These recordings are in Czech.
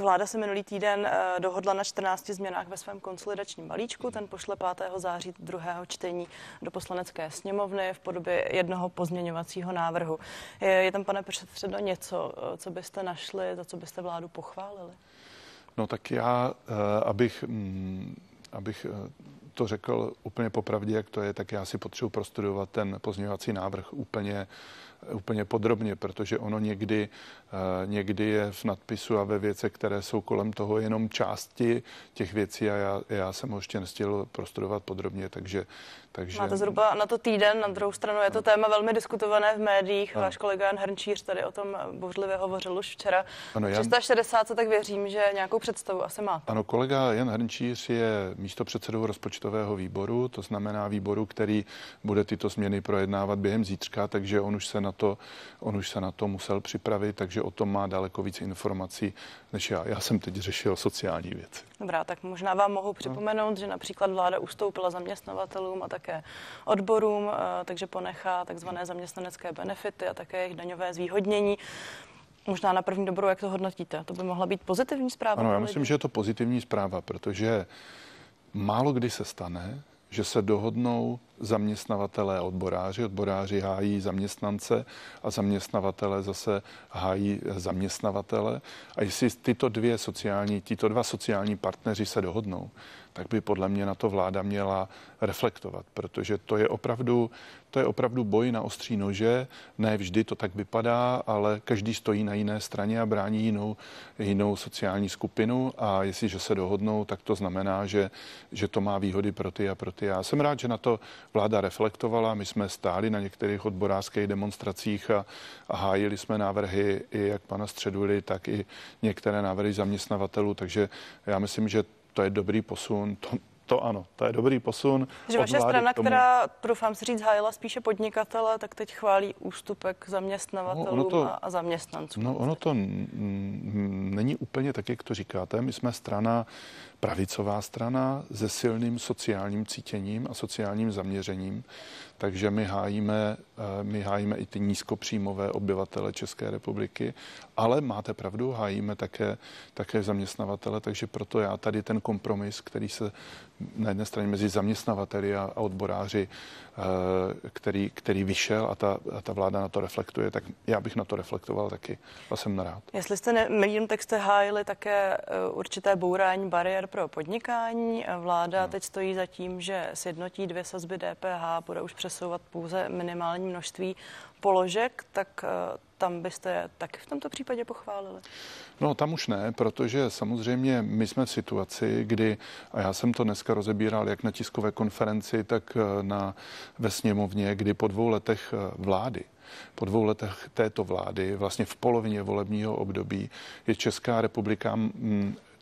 Vláda se minulý týden eh, dohodla na 14 změnách ve svém konsolidačním balíčku. Ten pošle 5. září druhého čtení do poslanecké sněmovny v podobě jednoho pozměňovacího návrhu. Je tam, pane předsedo, něco, eh, co byste našli, za co byste vládu pochválili? No tak já, eh, abych, mm, abych to řekl úplně popravdě, jak to je, tak já si potřebuji prostudovat ten pozměňovací návrh úplně úplně podrobně, protože ono někdy, eh, někdy je v nadpisu a ve věcech, které jsou kolem toho jenom části těch věcí a já, já jsem ho ještě nestihl prostudovat podrobně, takže... takže... Máte zhruba na to týden, na druhou stranu je to no. téma velmi diskutované v médiích, no. váš kolega Jan Hrnčíř tady o tom bořlivě hovořil už včera. Ano, Jan... 360 tak věřím, že nějakou představu asi má. Ano, kolega Jan Hrnčíř je místo předsedou rozpočtu rozpočtového výboru, to znamená výboru, který bude tyto změny projednávat během zítřka, takže on už se na to, on už se na to musel připravit, takže o tom má daleko víc informací než já. Já jsem teď řešil sociální věci. Dobrá, tak možná vám mohu no. připomenout, no. že například vláda ustoupila zaměstnavatelům a také odborům, eh, takže ponechá takzvané zaměstnanecké benefity a také jejich daňové zvýhodnění. Možná na první dobrou, jak to hodnotíte? To by mohla být pozitivní zpráva? Ano, já myslím, že je to pozitivní zpráva, protože málo kdy se stane, že se dohodnou zaměstnavatelé odboráři, odboráři hájí zaměstnance a zaměstnavatele zase hájí zaměstnavatele. A jestli tyto dvě sociální, tyto dva sociální partneři se dohodnou, tak by podle mě na to vláda měla reflektovat, protože to je opravdu, to je opravdu boj na ostří nože. Ne vždy to tak vypadá, ale každý stojí na jiné straně a brání jinou, jinou sociální skupinu a jestliže se dohodnou, tak to znamená, že, že to má výhody pro ty a pro ty. Já jsem rád, že na to vláda reflektovala. My jsme stáli na některých odborářských demonstracích a, a hájili jsme návrhy i jak pana Středuly, tak i některé návrhy zaměstnavatelů. Takže já myslím, že to je dobrý posun. To, to ano, to je dobrý posun. Že vaše strana, tomu... která, doufám si říct, hájila spíše podnikatele, tak teď chválí ústupek zaměstnavatelům no, to, a, a zaměstnancům. No, ono to n- n- není úplně tak, jak to říkáte. My jsme strana pravicová strana se silným sociálním cítěním a sociálním zaměřením, takže my hájíme, eh, my hájíme i ty nízkopříjmové obyvatele České republiky, ale máte pravdu, hájíme také, také zaměstnavatele, takže proto já tady ten kompromis, který se na jedné straně mezi zaměstnavateli a, odboráři Eh, který, který vyšel a ta, a ta vláda na to reflektuje, tak já bych na to reflektoval taky a jsem rád. Jestli jste ne, milím, tak jste hájili také eh, určité bourání bariér pro podnikání. Vláda no. teď stojí za tím, že sjednotí dvě sazby DPH, bude už přesouvat pouze minimální množství položek, tak eh, tam byste taky v tomto případě pochválili? No tam už ne, protože samozřejmě my jsme v situaci, kdy, a já jsem to dneska rozebíral jak na tiskové konferenci, tak eh, na, ve sněmovně, kdy po dvou letech eh, vlády po dvou letech této vlády, vlastně v polovině volebního období, je Česká republika,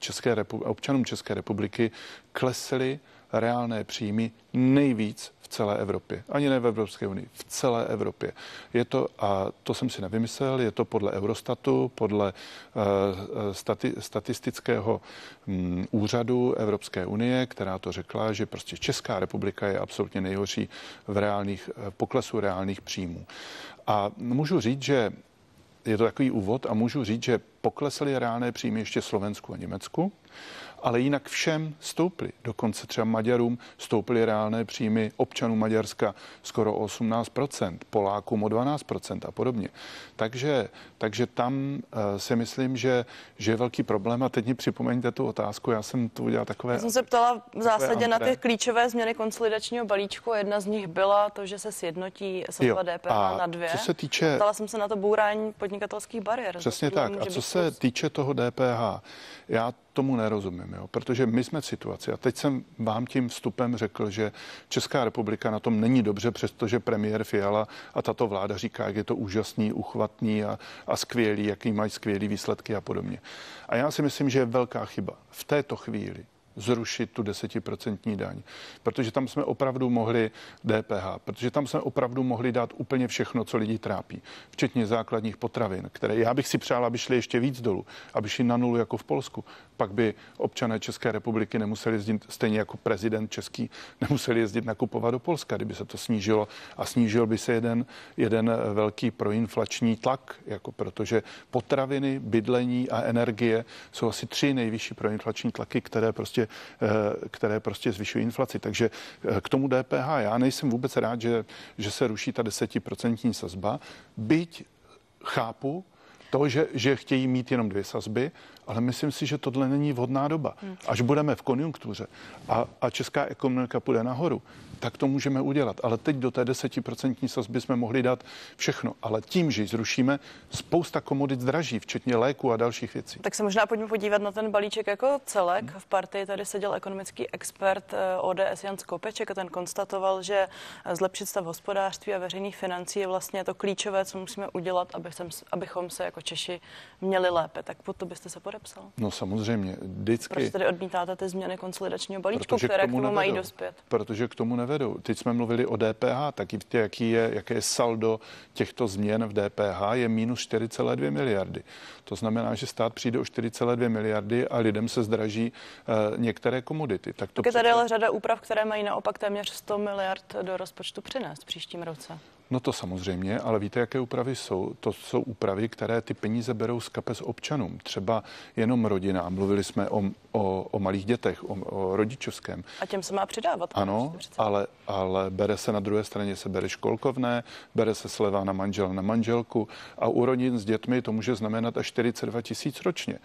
České republi, občanům České republiky klesly reálné příjmy nejvíc celé Evropě. Ani ne v Evropské unii, v celé Evropě. Je to, a to jsem si nevymyslel, je to podle Eurostatu, podle uh, stati, statistického um, úřadu Evropské unie, která to řekla, že prostě Česká republika je absolutně nejhorší v reálných, eh, poklesu reálných příjmů. A můžu říct, že je to takový úvod a můžu říct, že poklesly reálné příjmy ještě Slovensku a Německu ale jinak všem stouply. Dokonce třeba Maďarům stouply reálné příjmy občanů Maďarska skoro o 18%, Polákům o 12% a podobně. Takže, takže tam eh, si myslím, že, že je velký problém a teď mi připomeňte tu otázku, já jsem tu udělal takové... Já jsem se ptala v zásadě na ty klíčové změny konsolidačního balíčku jedna z nich byla to, že se sjednotí sazba DPH na dvě. Co se týče... Ptala jsem se na to bourání podnikatelských bariér. Přesně tak. A co se týče toho DPH, já tomu nerozumím, jo? protože my jsme v situaci, a teď jsem vám tím vstupem řekl, že Česká republika na tom není dobře, přestože premiér Fiala a tato vláda říká, jak je to úžasný, uchvatný a, a skvělý, jaký mají skvělý výsledky a podobně. A já si myslím, že je velká chyba v této chvíli zrušit tu desetiprocentní daň, protože tam jsme opravdu mohli DPH, protože tam jsme opravdu mohli dát úplně všechno, co lidi trápí, včetně základních potravin, které já bych si přál, aby šly ještě víc dolů, aby šly na nulu jako v Polsku. Pak by občané České republiky nemuseli jezdit, stejně jako prezident český, nemuseli jezdit nakupovat do Polska, kdyby se to snížilo a snížil by se jeden, jeden velký proinflační tlak, jako protože potraviny, bydlení a energie jsou asi tři nejvyšší proinflační tlaky, které prostě prostě, které prostě zvyšují inflaci. Takže eh, k tomu DPH já nejsem vůbec rád, že, že se ruší ta desetiprocentní sazba, byť chápu, to, že, že chtějí mít jenom dvě sazby, ale myslím si, že tohle není vhodná doba. Hmm. Až budeme v konjunktuře a, a česká ekonomika půjde nahoru, tak to můžeme udělat. Ale teď do té desetiprocentní sazby jsme mohli dát všechno. Ale tím, že ji zrušíme, spousta komodit zdraží, včetně léku a dalších věcí. Tak se možná pojďme podívat na ten balíček jako celek. Hmm. V partii tady seděl ekonomický expert eh, ODS Jan Skopeček a ten konstatoval, že eh, zlepšit stav hospodářství a veřejných financí je vlastně to klíčové, co musíme udělat, aby sem, abychom se jako Češi měli lépe. Tak pod to byste se podepsali podepsal? No samozřejmě, vždycky. Proč tedy odmítáte ty změny konsolidačního balíčku, protože které k tomu, k tomu mají dospět? Protože k tomu nevedou. Teď jsme mluvili o DPH, tak jaký je, jaké je saldo těchto změn v DPH je minus 4,2 miliardy. To znamená, že stát přijde o 4,2 miliardy a lidem se zdraží uh, některé komodity. Tak to tak je tady ale řada úprav, které mají naopak téměř 100 miliard do rozpočtu přinést v příštím roce. No to samozřejmě, ale víte, jaké úpravy jsou? To jsou úpravy, které ty peníze berou z kapes občanům, třeba jenom rodina. Mluvili jsme o, o, o malých dětech, o, o rodičovském. A těm se má přidávat. Ano, ale, ale bere se na druhé straně, se bere školkovné, bere se sleva na manžel, na manželku a u rodin s dětmi to může znamenat až 42 tisíc ročně.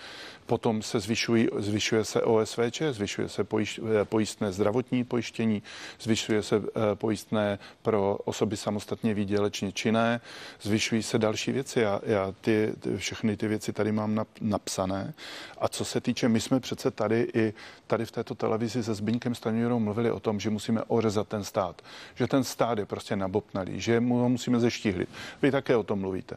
Potom se zvyšují, zvyšuje se OSVČ, zvyšuje se pojiš, eh, pojistné zdravotní pojištění, zvyšuje se eh, pojistné pro osoby samostatně nevýdělečně činné, zvyšují se další věci. Já, já ty, ty, všechny ty věci tady mám nap, napsané. A co se týče, my jsme přece tady i tady v této televizi se Zbyňkem Stanjurou mluvili o tom, že musíme ořezat ten stát, že ten stát je prostě nabopnalý, že mu ho musíme zeštíhlit. Vy také o tom mluvíte.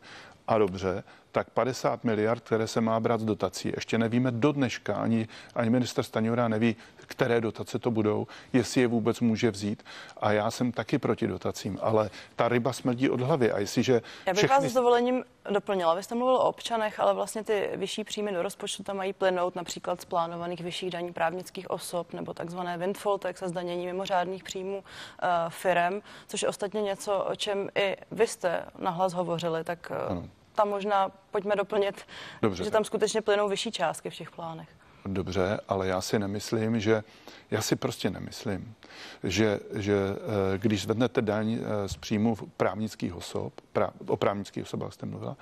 A dobře, tak 50 miliard, které se má brát z dotací, ještě nevíme do dneška, ani, ani minister Staňura neví, které dotace to budou, jestli je vůbec může vzít. A já jsem taky proti dotacím, ale ta ryba smrdí od hlavy. A jestliže. Já bych všechny... vás s dovolením doplnila. Vy jste mluvil o občanech, ale vlastně ty vyšší příjmy do rozpočtu tam mají plynout například z plánovaných vyšších daní právnických osob nebo takzvané windfall, tak se zdanění mimořádných příjmů uh, firem, což je ostatně něco, o čem i vy jste nahlas hovořili, tak uh, tam možná pojďme doplnit, Dobře. že tam skutečně plynou vyšší částky v těch plánech. Dobře, ale já si nemyslím, že já si prostě nemyslím, že, že eh, když zvednete daň eh, z příjmu právnických osob, pra, o právnických osobách jste mluvila,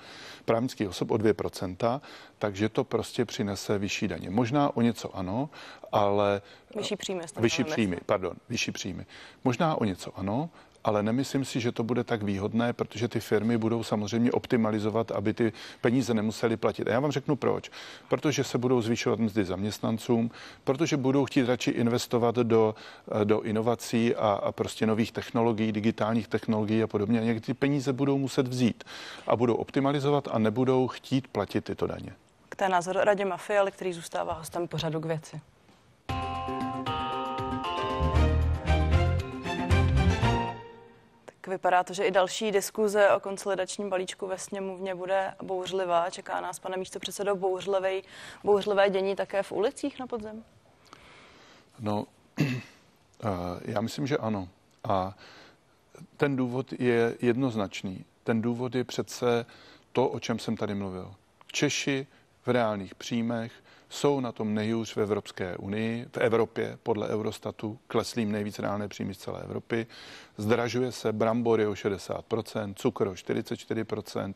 právnických osob o 2%, takže to prostě přinese vyšší daně. Možná o něco ano, ale... Vyšší příjmy. Vyšší příjmy, pardon, vyšší příjmy. Možná o něco ano, ale nemyslím si, že to bude tak výhodné, protože ty firmy budou samozřejmě optimalizovat, aby ty peníze nemuseli platit. A já vám řeknu proč. Protože se budou zvyšovat mzdy zaměstnancům, protože budou chtít radši investovat do, do inovací a, a prostě nových technologií, digitálních technologií a podobně. A někdy ty peníze budou muset vzít a budou optimalizovat a nebudou chtít platit tyto daně. K té názoru radě Mafiali, který zůstává hostem pořadu k věci. vypadá to, že i další diskuze o konsolidačním balíčku ve sněmovně bude bouřlivá. Čeká nás, pane místo předsedo, bouřlivé, bouřlivé dění také v ulicích na podzem? No, eh, já myslím, že ano. A ten důvod je jednoznačný. Ten důvod je přece to, o čem jsem tady mluvil. Češi v reálných příjmech jsou na tom nejhůř v Evropské unii, v Evropě podle Eurostatu kleslým nejvíc reálné příjmy z celé Evropy. Zdražuje se brambory o 60%, cukr o 44%,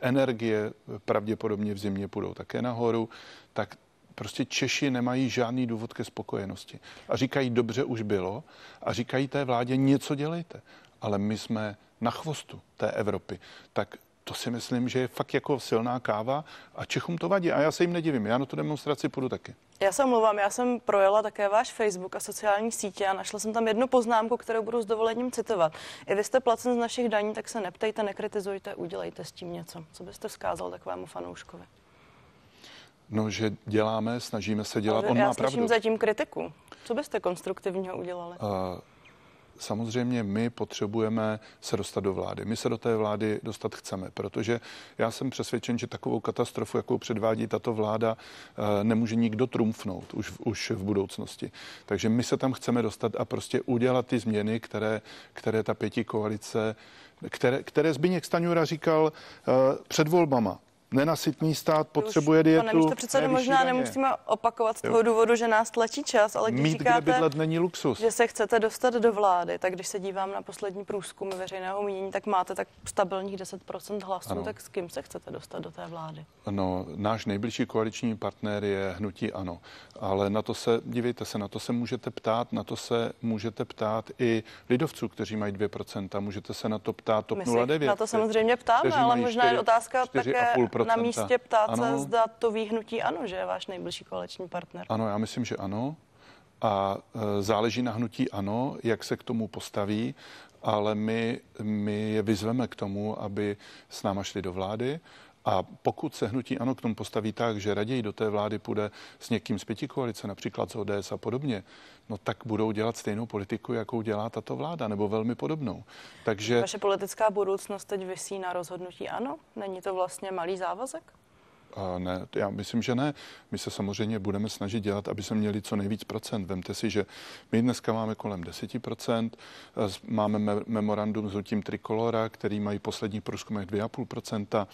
energie pravděpodobně v zimě půjdou také nahoru, tak prostě Češi nemají žádný důvod ke spokojenosti. A říkají, dobře už bylo a říkají té vládě, něco dělejte. Ale my jsme na chvostu té Evropy. Tak to si myslím, že je fakt jako silná káva a Čechům to vadí a já se jim nedivím, já na tu demonstraci půjdu taky. Já se omlouvám, já jsem projela také váš Facebook a sociální sítě a našla jsem tam jednu poznámku, kterou budu s dovolením citovat. I vy jste placen z našich daní, tak se neptejte, nekritizujte, udělejte s tím něco. Co byste vzkázal takovému fanouškovi? No, že děláme, snažíme se dělat, Ale on já má pravdu. zatím kritiku. Co byste konstruktivního udělali? Uh, samozřejmě my potřebujeme se dostat do vlády. My se do té vlády dostat chceme, protože já jsem přesvědčen, že takovou katastrofu, jakou předvádí tato vláda, eh, nemůže nikdo trumfnout už, už v budoucnosti. Takže my se tam chceme dostat a prostě udělat ty změny, které, které ta pěti koalice, které, které Zbigněk Staňura říkal eh, před volbama nenasytný stát potřebuje dietu. Pane místo předsedo, možná daně. nemusíme opakovat z toho důvodu, že nás tlačí čas, ale když Mít říkáte, bydlet není luxus. že se chcete dostat do vlády, tak když se dívám na poslední průzkum veřejného mínění, tak máte tak stabilních 10% hlasů, ano. tak s kým se chcete dostat do té vlády? No, náš nejbližší koaliční partner je Hnutí Ano, ale na to se, dívejte se, na to se můžete ptát, na to se můžete ptát i lidovců, kteří mají 2%, můžete se na to ptát TOP 09. Na to samozřejmě ptáme, ale možná je otázka také na místě ptát ano. se, zda to výhnutí ano, že je váš nejbližší koaliční partner. Ano, já myslím, že ano. A e, záleží na hnutí ano, jak se k tomu postaví, ale my, my je vyzveme k tomu, aby s náma šli do vlády a pokud se hnutí ano k tomu postaví tak, že raději do té vlády půjde s někým z pěti koalice, například z ODS a podobně, no tak budou dělat stejnou politiku, jakou dělá tato vláda, nebo velmi podobnou. Takže... Vaše politická budoucnost teď vysí na rozhodnutí ano? Není to vlastně malý závazek? Ne, já myslím, že ne. My se samozřejmě budeme snažit dělat, aby se měli co nejvíc procent. Vemte si, že my dneska máme kolem 10 procent, máme memorandum s tím Trikolora, který mají poslední průzkumech 2,5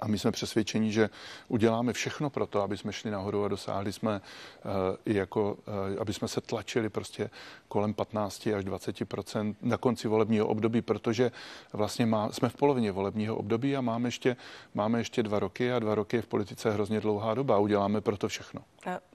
a my jsme přesvědčeni, že uděláme všechno pro to, aby jsme šli nahoru a dosáhli jsme eh, i jako, eh, aby jsme se tlačili prostě kolem 15 až 20 na konci volebního období, protože vlastně má, jsme v polovině volebního období a máme ještě, máme ještě dva roky a dva roky je v politice hrozně dlouhá doba. Uděláme pro to všechno.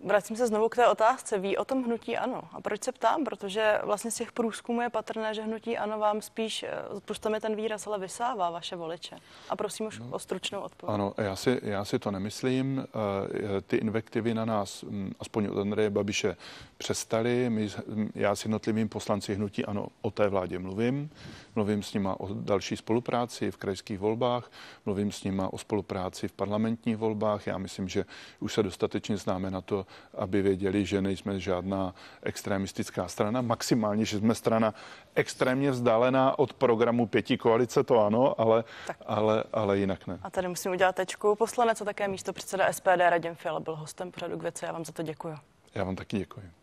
Vracím se znovu k té otázce. Ví o tom hnutí ano? A proč se ptám? Protože vlastně z těch průzkumů je patrné, že hnutí ano vám spíš, eh, odpušte ten výraz, ale vysává vaše voliče. A prosím už no. o stručnou odpověď. Ano, já si, já si to nemyslím. Eh, ty invektivy na nás, hm, aspoň od Andreje Babiše, přestaly. My, hm, já s jednotlivým poslanci hnutí, ano, o té vládě mluvím. Mluvím s nima o další spolupráci v krajských volbách, mluvím s nima o spolupráci v parlamentních volbách. Já myslím, že už se dostatečně známe na to, aby věděli, že nejsme žádná extremistická strana. Maximálně, že jsme strana extrémně vzdálená od programu pěti koalice, to ano, ale, ale, ale jinak ne. A tady musím udělat tečku. Poslanec a také místo předseda SPD Radim Fiala byl hostem pořadu k věci. Já vám za to děkuji. Já vám taky děkuji.